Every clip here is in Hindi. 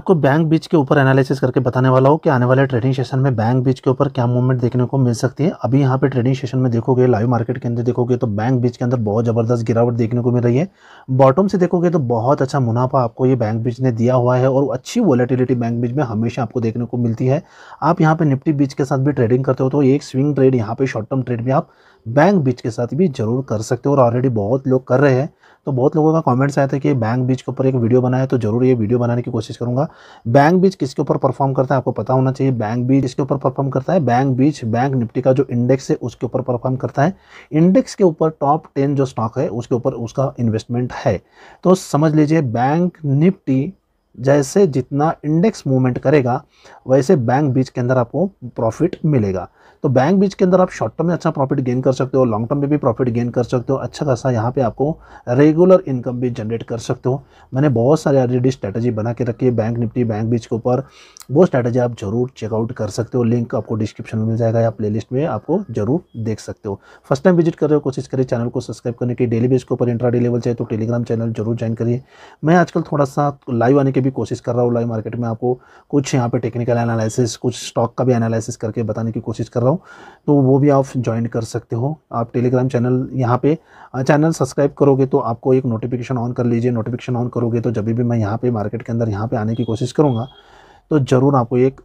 आपको बैंक बीच के ऊपर एनालिसिस करके बताने वाला हो कि आने वाले ट्रेडिंग सेशन में बैंक बीच के ऊपर क्या मूवमेंट देखने को मिल सकती है अभी यहाँ पे ट्रेडिंग सेशन में देखोगे लाइव मार्केट के अंदर देखोगे तो बैंक बीच के अंदर बहुत ज़बरदस्त गिरावट देखने को मिल रही है बॉटम से देखोगे तो बहुत अच्छा मुनाफा आपको ये बैंक बीच ने दिया हुआ है और अच्छी वॉलेटिलिटी बैंक बीच में हमेशा आपको देखने को मिलती है आप यहाँ पर निफ्टी बीच के साथ भी ट्रेडिंग करते हो तो एक स्विंग ट्रेड यहाँ पर शॉर्ट टर्म ट्रेड भी आप बैंक बीच के साथ भी जरूर कर सकते हो और ऑलरेडी बहुत लोग कर रहे हैं तो बहुत लोगों का कमेंट्स आया था कि बैंक बीच के ऊपर एक वीडियो बनाया तो जरूर ये वीडियो बनाने की कोशिश करूँगा बैंक बीच किसके ऊपर परफॉर्म करता है आपको पता होना चाहिए बैंक बीच इसके ऊपर परफॉर्म करता है बैंक बीच बैंक निफ्टी का जो इंडेक्स है उसके ऊपर परफॉर्म करता है इंडेक्स के ऊपर टॉप टेन जो स्टॉक है उसके ऊपर उसका इन्वेस्टमेंट है तो समझ लीजिए बैंक निफ्टी जैसे जितना इंडेक्स मूवमेंट करेगा वैसे बैंक बीच के अंदर आपको प्रॉफिट मिलेगा तो बैंक बीच के अंदर आप शॉर्ट टर्म में अच्छा प्रॉफिट गेन कर सकते हो लॉन्ग टर्म में भी प्रॉफिट गेन कर सकते हो अच्छा खासा यहाँ पे आपको रेगुलर इनकम भी जनरेट कर सकते हो मैंने बहुत सारे ऑलरेडी स्ट्रैटेजी e बना के रखी है बैंक निफ्टी बैंक बीच के ऊपर वो स्ट्रैटेजी आप जरूर चेकआउट कर सकते हो लिंक आपको डिस्क्रिप्शन में मिल जाएगा या प्ले में आपको जरूर देख सकते हो फर्स्ट टाइम विजिट कर रहे हो कोशिश करिए चैनल को सब्सक्राइब करने की डेली बेस के ऊपर इंट्रा डे लेवल चाहिए तो टेलीग्राम चैनल जरूर ज्वाइन करिए मैं आजकल थोड़ा सा लाइव आने की भी कोशिश कर रहा हूँ लाइव मार्केट में आपको कुछ यहाँ पर टेक्निकल एनालिसिस कुछ स्टॉक का भी एनालिसिस करके बताने की कोशिश कर रहा हूँ हूँ तो वो भी आप ज्वाइन कर सकते हो आप टेलीग्राम चैनल यहाँ पे चैनल सब्सक्राइब करोगे तो आपको एक नोटिफिकेशन ऑन कर लीजिए नोटिफिकेशन ऑन करोगे तो जब भी मैं यहाँ पे मार्केट के अंदर यहाँ पे आने की कोशिश करूँगा तो ज़रूर आपको एक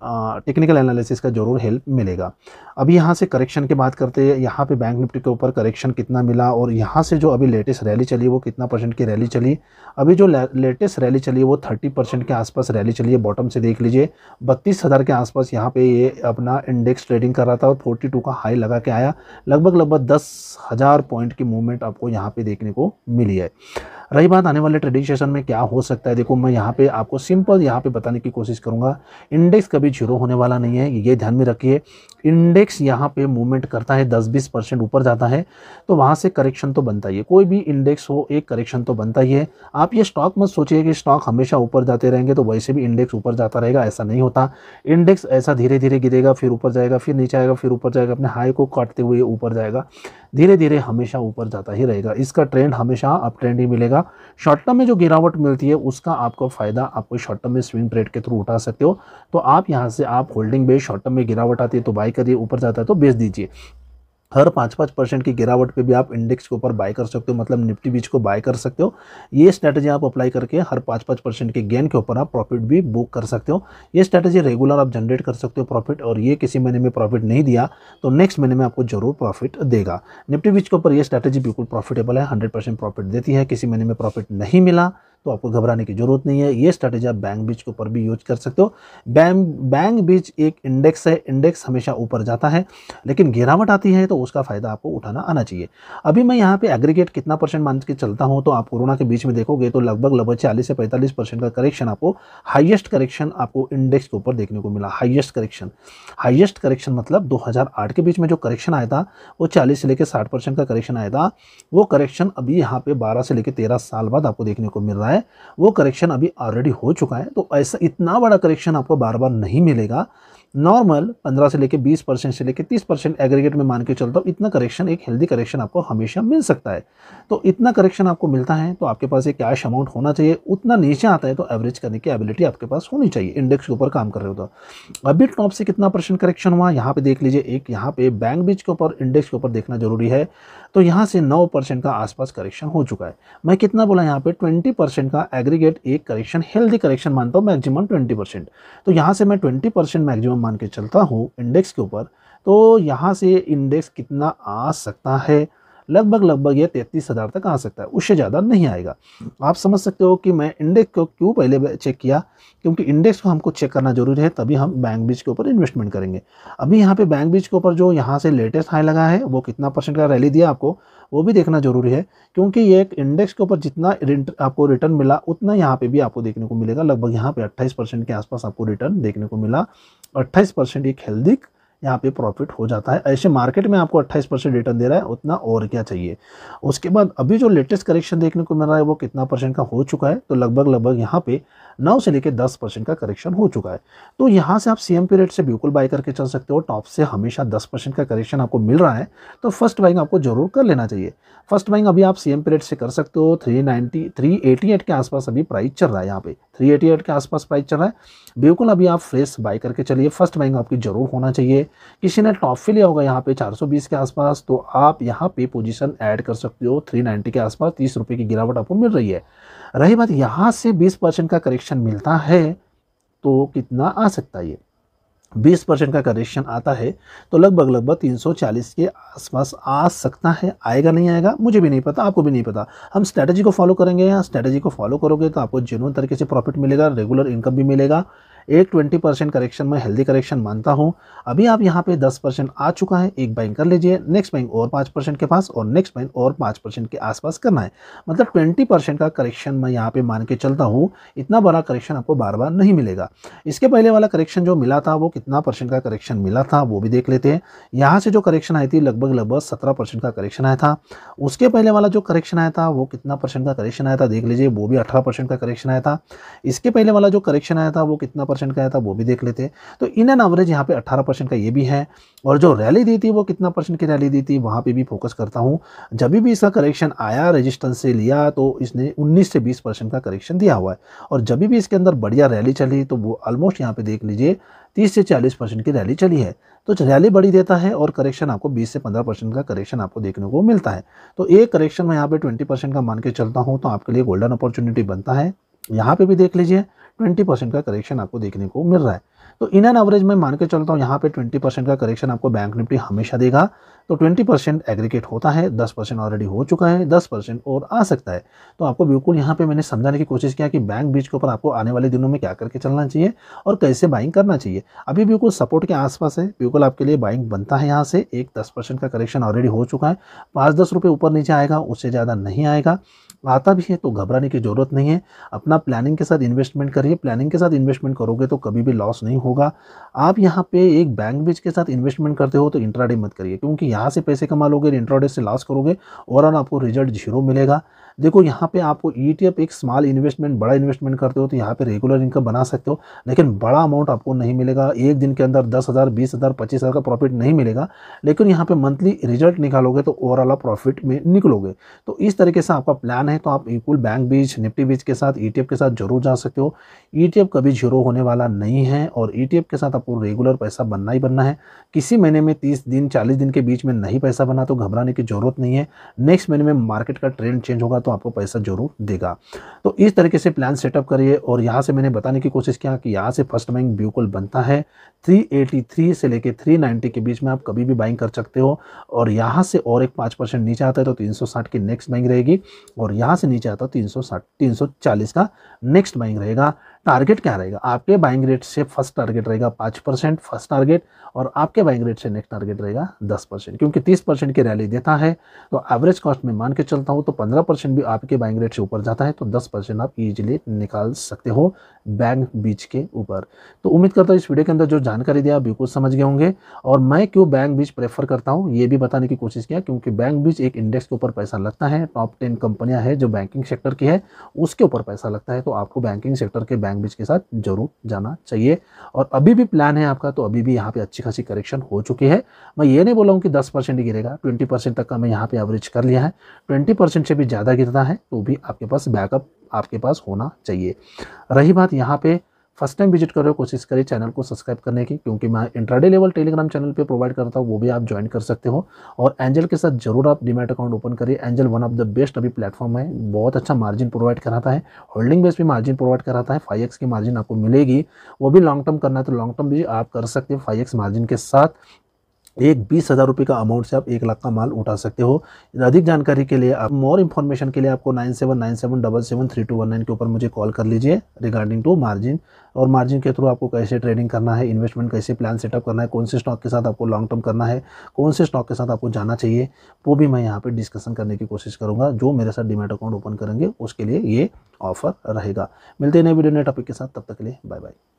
टेक्निकल एनालिसिस का ज़रूर हेल्प मिलेगा अभी यहाँ से करेक्शन की बात करते हैं यहाँ पे बैंक निफ्टी के ऊपर करेक्शन कितना मिला और यहाँ से जो अभी लेटेस्ट रैली चली वो कितना परसेंट की रैली चली अभी जो लेटेस्ट रैली चली वो थर्टी परसेंट के आसपास रैली चली है बॉटम से देख लीजिए बत्तीस हज़ार के आसपास यहाँ पे ये अपना इंडेक्स ट्रेडिंग कर रहा था और फोर्टी टू का हाई लगा के आया लगभग लगभग दस हज़ार पॉइंट की मूवमेंट आपको यहाँ पर देखने को मिली है रही बात आने वाले ट्रेडिंग सेशन में क्या हो सकता है देखो मैं यहाँ पे आपको सिंपल यहाँ पे बताने की कोशिश करूँगा होगा इंडेक्स कभी जीरो होने वाला नहीं है ये ध्यान में रखिए इंडेक्स यहाँ पे मूवमेंट करता है 10-20 परसेंट ऊपर जाता है तो वहाँ से करेक्शन तो बनता ही है कोई भी इंडेक्स हो एक करेक्शन तो बनता ही है आप ये स्टॉक मत सोचिए कि स्टॉक हमेशा ऊपर जाते रहेंगे तो वैसे भी इंडेक्स ऊपर जाता रहेगा ऐसा नहीं होता इंडेक्स ऐसा धीरे धीरे गिरेगा फिर ऊपर जाएगा फिर नीचे आएगा फिर ऊपर जाएगा अपने हाई को काटते हुए ऊपर जाएगा धीरे धीरे हमेशा ऊपर जाता ही रहेगा इसका ट्रेंड हमेशा अप ट्रेंड ही मिलेगा शॉर्ट टर्म में जो गिरावट मिलती है उसका आपको फ़ायदा आपको शॉर्ट टर्म में स्विंग ट्रेड के थ्रू उठा सकते सकते हो तो आप यहाँ से आप होल्डिंग बेस शॉर्ट टर्म में गिरावट आती है तो बाई करिए ऊपर जाता है तो बेच दीजिए हर पाँच पाँच परसेंट की गिरावट पे भी आप इंडेक्स के ऊपर बाय कर सकते हो मतलब निफ्टी बीच को बाय कर सकते हो ये स्ट्रैटेजी आप अप्लाई करके हर पाँच पाँच परसेंट के गेन के ऊपर आप प्रॉफिट भी बुक कर सकते हो ये स्ट्रैटेजी रेगुलर आप जनरेट कर सकते हो प्रॉफिट और ये किसी महीने में प्रॉफिट नहीं दिया तो नेक्स्ट महीने में आपको जरूर प्रॉफिट देगा निफ्टी बीच के ऊपर यह स्ट्रैटेजी बिल्कुल प्रॉफिटेबल है हंड्रेड प्रॉफिट देती है किसी महीने में प्रॉफिट नहीं मिला तो आपको घबराने की जरूरत नहीं है ये स्ट्रैटेजी आप बैंक बीच के ऊपर भी यूज कर सकते हो बैंक बैंक बीच एक इंडेक्स है इंडेक्स हमेशा ऊपर जाता है लेकिन गिरावट आती है तो उसका फ़ायदा आपको उठाना आना चाहिए अभी मैं यहाँ पे एग्रीगेट कितना परसेंट मान के चलता हूँ तो आप कोरोना के बीच में देखोगे तो लगभग लगभग चालीस से पैंतालीस परसेंट का करेक्शन आपको हाइएस्ट करेक्शन आपको इंडेक्स के ऊपर देखने को मिला हाइएस्ट करेक्शन हाइएस्ट करेक्शन मतलब दो के बीच में जो करेक्शन आया था वो चालीस से लेकर साठ परसेंट का करेक्शन आया था वो करेक्शन अभी यहाँ पे बारह से लेकर तेरह साल बाद आपको देखने को मिल रहा है रहा है वो करेक्शन अभी ऑलरेडी हो चुका है तो ऐसा इतना बड़ा करेक्शन आपको बार बार नहीं मिलेगा नॉर्मल 15 से लेकर 20 परसेंट से लेकर 30 परसेंट एग्रीगेट में मान के चलता हूँ इतना करेक्शन एक हेल्दी करेक्शन आपको हमेशा मिल सकता है तो इतना करेक्शन आपको मिलता है तो आपके पास एक कैश अमाउंट होना चाहिए उतना नीचे आता है तो एवरेज करने की एबिलिटी आपके पास होनी चाहिए इंडेक्स के ऊपर काम कर रहे हो तो अभी टॉप से कितना परसेंट करेक्शन हुआ यहाँ पे देख लीजिए एक यहाँ पे बैंक बीच के ऊपर इंडेक्स के ऊपर देखना जरूरी है तो यहाँ से नौ परसेंट का आसपास करेक्शन हो चुका है मैं कितना बोला यहाँ पे ट्वेंटी परसेंट का एग्रीगेट एक करेक्शन हेल्दी करेक्शन मानता हूँ मैक्सिमम ट्वेंटी परसेंट तो यहाँ से मैं ट्वेंटी परसेंट मान के चलता हूँ इंडेक्स के ऊपर तो यहाँ से इंडेक्स कितना आ सकता है लगभग लगभग ये तैंतीस हज़ार तक आ सकता है उससे ज़्यादा नहीं आएगा आप समझ सकते हो कि मैं इंडेक्स को क्यों पहले चेक किया क्योंकि इंडेक्स को हमको चेक करना जरूरी है तभी हम बैंक बीच के ऊपर इन्वेस्टमेंट करेंगे अभी यहाँ पे बैंक बीच के ऊपर जो यहाँ से लेटेस्ट हाई लगा है वो कितना परसेंट का रैली दिया आपको वो भी देखना जरूरी है क्योंकि ये एक इंडेक्स के ऊपर जितना आपको रिटर्न मिला उतना यहाँ पे भी आपको देखने को मिलेगा लगभग यहाँ पे 28 परसेंट के आसपास आपको रिटर्न देखने को मिला 28 परसेंट एक हेल्दी यहाँ पे प्रॉफिट हो जाता है ऐसे मार्केट में आपको 28 परसेंट रिटर्न दे रहा है उतना और क्या चाहिए उसके बाद अभी जो लेटेस्ट करेक्शन देखने को मिल रहा है वो कितना परसेंट का हो चुका है तो लगभग लगभग यहाँ पे नौ से लेकर दस परसेंट का करेक्शन हो चुका है तो यहाँ से आप सी एम पीरियड से बिल्कुल बाई करके चल सकते हो टॉप से हमेशा दस परसेंट का करेक्शन आपको मिल रहा है तो फर्स्ट बाइंग आपको जरूर कर लेना चाहिए फर्स्ट बाइंग अभी आप सी एम पीरियड से कर सकते हो three ninety three eighty eight के आसपास अभी प्राइस चल रहा है यहाँ पे थ्री एटी एट के आसपास प्राइस चल रहा है बिल्कुल अभी आप फ्रेश बाई करके चलिए फर्स्ट बाइंग आपकी जरूर होना चाहिए किसी ने टॉप पे लिया होगा यहाँ पे बीस के आसपास तो आप यहाँ पे पोजिशन ऐड कर सकते हो नाइन्टी के आसपास तीस रुपये की गिरावट आपको मिल रही है रही बात यहाँ से 20 परसेंट का करेक्शन करेक्शन मिलता है तो कितना आ सकता है ये 20 परसेंट का करेक्शन आता है तो लगभग लगभग 340 के आसपास आ सकता है आएगा नहीं आएगा मुझे भी नहीं पता आपको भी नहीं पता हम स्ट्रैटेजी को फॉलो करेंगे या स्ट्रैटेजी को फॉलो करोगे तो आपको जेनुअन तरीके से प्रॉफिट मिलेगा रेगुलर इनकम भी मिलेगा एक ट्वेंटी परसेंट करेक्शन में हेल्दी करेक्शन मानता हूँ अभी आप यहाँ पे दस परसेंट आ चुका है एक बाइंग कर लीजिए नेक्स्ट बाइंग और पाँच परसेंट के पास और नेक्स्ट बाइंग और पाँच परसेंट के आसपास करना है मतलब ट्वेंटी परसेंट का करेक्शन मैं यहाँ पे मान के चलता हूँ इतना बड़ा करेक्शन आपको बार बार नहीं मिलेगा इसके पहले वाला करेक्शन जो मिला था वो कितना परसेंट का करेक्शन मिला था वो भी देख लेते हैं यहाँ से जो करेक्शन आई थी लगभग लगभग सत्रह परसेंट का करेक्शन आया था उसके पहले वाला जो करेक्शन आया था वो कितना परसेंट का करेक्शन आया था देख लीजिए वो भी अठारह परसेंट का करेक्शन आया था इसके पहले वाला जो करेक्शन आया था वो कितना परसेंट का आया था वो भी देख लेते हैं तो इन एन एवरेज यहाँ पे अट्ठारह परसेंट का ये भी है और जो रैली दी थी वो कितना परसेंट की रैली दी थी वहाँ पे भी फोकस करता हूँ जब भी इसका करेक्शन आया रजिस्टेंस से लिया तो इसने उन्नीस से बीस परसेंट का करेक्शन दिया हुआ है और जब भी इसके अंदर बढ़िया रैली चली तो वो ऑलमोस्ट यहाँ पर देख लीजिए तीस से चालीस परसेंट की रैली चली है तो रैली बढ़ी देता है और करेक्शन आपको बीस से पंद्रह परसेंट का करेक्शन आपको देखने को मिलता है तो एक करेक्शन मैं यहाँ पे ट्वेंटी परसेंट का मान के चलता हूँ तो आपके लिए गोल्डन अपॉर्चुनिटी बनता है यहाँ पे भी देख लीजिए ट्वेंटी परसेंट का करेक्शन आपको देखने को मिल रहा है तो इन एन एवरेज में मान के चलता हूँ यहाँ पे 20 परसेंट का करेक्शन आपको बैंक निफ्टी हमेशा देगा तो 20 परसेंट एग्रीकेट होता है 10 परसेंट ऑलरेडी हो चुका है 10 परसेंट और आ सकता है तो आपको बिल्कुल यहाँ पे मैंने समझाने की कोशिश किया कि बैंक बीच के ऊपर आपको आने वाले दिनों में क्या करके चलना चाहिए और कैसे बाइंग करना चाहिए अभी बिल्कुल सपोर्ट के आसपास है बिल्कुल आपके लिए बाइंग बनता है यहाँ से एक दस का करेक्शन ऑलरेडी हो चुका है पाँच दस ऊपर नीचे आएगा उससे ज़्यादा नहीं आएगा आता भी है तो घबराने की ज़रूरत नहीं है अपना प्लानिंग के साथ इन्वेस्टमेंट करिए प्लानिंग के साथ इन्वेस्टमेंट करोगे तो कभी भी लॉस नहीं हो होगा आप यहाँ पे एक बैंक बेच के साथ इन्वेस्टमेंट करते हो तो इंट्राडे मत करिए क्योंकि यहाँ से पैसे कमा लोगे इंट्राडे से लॉस करोगे और आपको रिजल्ट जीरो मिलेगा देखो यहाँ पे आपको ई e एक स्मॉल इन्वेस्टमेंट बड़ा इन्वेस्टमेंट करते हो तो यहाँ पे रेगुलर इनकम बना सकते हो लेकिन बड़ा अमाउंट आपको नहीं मिलेगा एक दिन के अंदर दस हज़ार बीस हज़ार पच्चीस हज़ार का प्रॉफिट नहीं मिलेगा लेकिन यहाँ पे मंथली रिजल्ट निकालोगे तो ओवरऑल आप प्रॉफिट में निकलोगे तो इस तरीके से आपका प्लान है तो आप इक्वल बैंक बीच निफ्टी बीच के साथ ई e के साथ जरूर जा सकते हो ई e कभी जीरो होने वाला नहीं है और ईटीएफ e के साथ आपको रेगुलर पैसा बनना ही बनना है किसी महीने में तीस दिन चालीस दिन के बीच में नहीं पैसा बना तो घबराने की जरूरत नहीं है नेक्स्ट महीने में मार्केट का ट्रेंड चेंज होगा तो आपको पैसा जरूर देगा तो इस तरीके से प्लान सेटअप करिए और यहाँ से मैंने बताने की कोशिश किया कि यहाँ से फर्स्ट बैंक बिल्कुल बनता है थ्री से लेकर थ्री के बीच में आप कभी भी बाइंग कर सकते हो और यहाँ से और एक पाँच परसेंट नीचे आता है तो तीन की नेक्स्ट बैंक रहेगी और यहाँ से नीचे आता है तो तीन सौ का नेक्स्ट बाइंग रहेगा टारगेट क्या रहेगा आपके बाइंग रेट से फर्स्ट टारगेट रहेगा पाँच परसेंट फर्स्ट टारगेट और आपके बाइंग रेट से नेक्स्ट टारगेट रहेगा दस परसेंट क्योंकि तीस परसेंट की रैली देता है तो एवरेज कॉस्ट में मान के चलता हूँ तो पंद्रह परसेंट भी आपके बाइंग रेट से ऊपर जाता है तो दस परसेंट आप ईजिली निकाल सकते हो बैंक बीच के ऊपर तो उम्मीद करता हूँ इस वीडियो के अंदर जो जानकारी दिया बिल्कुल समझ गए होंगे और मैं क्यों बैंक बीच प्रेफर करता हूँ ये भी बताने की कोशिश किया क्योंकि बैंक बीच एक इंडेक्स के ऊपर पैसा लगता है टॉप टेन कंपनियाँ है जो बैंकिंग सेक्टर की है उसके ऊपर पैसा लगता है तो आपको बैंकिंग सेक्टर के बैंक लैंग्वेज के साथ जरूर जाना चाहिए और अभी भी प्लान है आपका तो अभी भी यहाँ पे अच्छी खासी करेक्शन हो चुकी है मैं ये नहीं बोला हूँ कि दस परसेंट गिरेगा ट्वेंटी परसेंट तक का मैं यहाँ पे एवरेज कर लिया है ट्वेंटी परसेंट से भी ज़्यादा गिरता है तो भी आपके पास बैकअप आपके पास होना चाहिए रही बात यहाँ पर फर्स्ट टाइम विजिट कर रहे हो कोशिश करें चैनल को सब्सक्राइब करने की क्योंकि मैं इंट्राडे लेवल टेलीग्राम चैनल पे प्रोवाइड करता हूँ वो भी आप ज्वाइन कर सकते हो और एंजल के साथ जरूर आप डिमेट अकाउंट ओपन करिए Angel One of the best अभी प्लेटफॉर्म है बहुत अच्छा मार्जिन प्रोवाइड कराता है होल्डिंग बेस भी मार्जिन प्रोवाइड कराता है फाइव की मार्जिन आपको मिलेगी वो भी लॉन्ग टर्म करना है तो लॉन्ग टर्म भी आप कर सकते हो फाइव मार्जिन के साथ एक बीस हज़ार रुपये का अमाउंट से आप एक लाख का माल उठा सकते हो अधिक जानकारी के लिए आप मोर इन्फॉर्मेशन के लिए आपको nine seven nine seven double seven three two one nine के ऊपर मुझे कॉल कर लीजिए रिगार्डिंग टू मार्जिन और मार्जिन के थ्रू आपको कैसे ट्रेडिंग करना है इन्वेस्टमेंट कैसे प्लान सेटअप करना है कौन से स्टॉक के साथ आपको लॉन्ग टर्म करना है कौन से स्टॉक के साथ आपको जाना चाहिए वो भी मैं यहाँ पर डिस्कसन करने की कोशिश करूँगा जो मेरे साथ डिमेट अकाउंट ओपन करेंगे उसके लिए ये ऑफर रहेगा मिलते हैं नए वीडियो नए टॉपिक के साथ तब तक के लिए बाय बाय